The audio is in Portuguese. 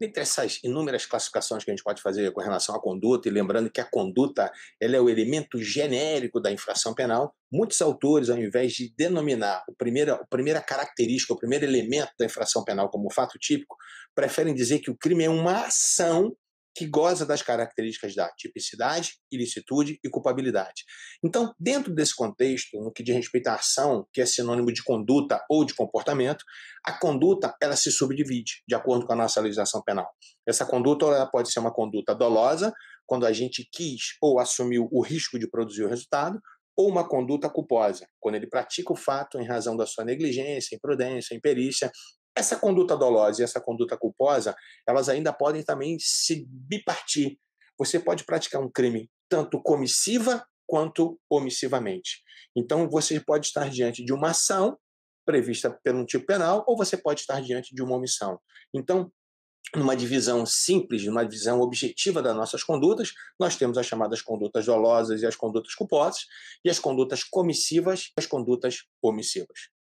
dentre essas inúmeras classificações que a gente pode fazer com relação à conduta, e lembrando que a conduta ela é o elemento genérico da infração penal, muitos autores, ao invés de denominar a primeira, o primeira característica, o primeiro elemento da infração penal como fato típico, preferem dizer que o crime é uma ação que goza das características da tipicidade, ilicitude e culpabilidade. Então, dentro desse contexto, no que diz respeito à ação, que é sinônimo de conduta ou de comportamento, a conduta ela se subdivide de acordo com a nossa legislação penal. Essa conduta ela pode ser uma conduta dolosa, quando a gente quis ou assumiu o risco de produzir o resultado, ou uma conduta culposa, quando ele pratica o fato em razão da sua negligência, imprudência, imperícia, essa conduta dolosa e essa conduta culposa, elas ainda podem também se bipartir. Você pode praticar um crime tanto comissiva quanto omissivamente. Então, você pode estar diante de uma ação prevista pelo tipo penal ou você pode estar diante de uma omissão. Então, numa divisão simples, numa divisão objetiva das nossas condutas, nós temos as chamadas condutas dolosas e as condutas culposas, e as condutas comissivas e as condutas omissivas.